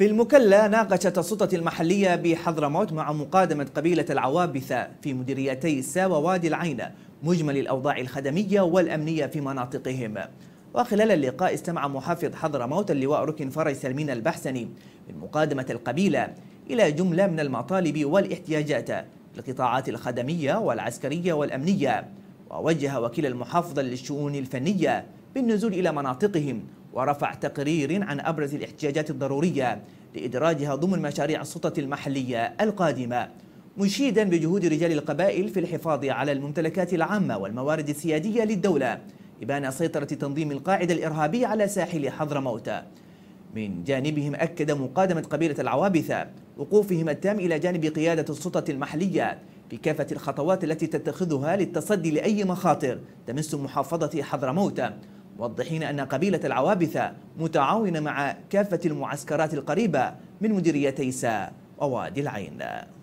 في المكلا ناقشت السلطة المحلية بحضرموت مع مقادمة قبيلة العوابثة في مديريتي الساوى ووادي العينة مجمل الأوضاع الخدمية والأمنية في مناطقهم وخلال اللقاء استمع محافظ حضرموت اللواء ركن فرج سلمين البحسني من مقادمة القبيلة إلى جملة من المطالب والاحتياجات في القطاعات الخدمية والعسكرية والأمنية ووجه وكيل المحافظة للشؤون الفنية بالنزول إلى مناطقهم ورفع تقرير عن أبرز الاحتياجات الضرورية لإدراجها ضمن مشاريع السلطة المحلية القادمة مشيدا بجهود رجال القبائل في الحفاظ على الممتلكات العامة والموارد السيادية للدولة إبان سيطرة تنظيم القاعدة الإرهابية على ساحل حضرموت من جانبهم أكد مقادمة قبيلة العوابثة وقوفهم التام إلى جانب قيادة السلطة المحلية بكافة الخطوات التي تتخذها للتصدي لأي مخاطر تمس محافظة حضرموت موضحين أن قبيلة العوابث متعاونة مع كافة المعسكرات القريبة من مديريتي سا ووادي العين